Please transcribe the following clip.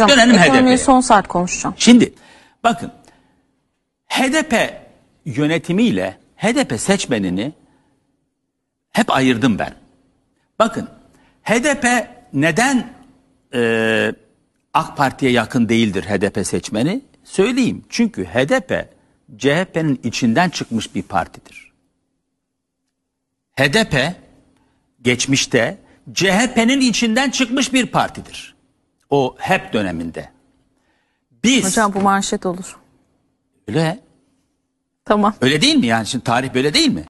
Hocam, Dönelim HDP'ye. son saat konuşacağım. Şimdi bakın HDP yönetimiyle HDP seçmenini hep ayırdım ben. Bakın HDP neden e, AK Parti'ye yakın değildir HDP seçmeni? Söyleyeyim çünkü HDP CHP'nin içinden çıkmış bir partidir. HDP geçmişte CHP'nin içinden çıkmış bir partidir. O hep döneminde. Biz... Hocam bu manşet olur. Öyle. Tamam. Öyle değil mi yani şimdi tarih böyle değil mi?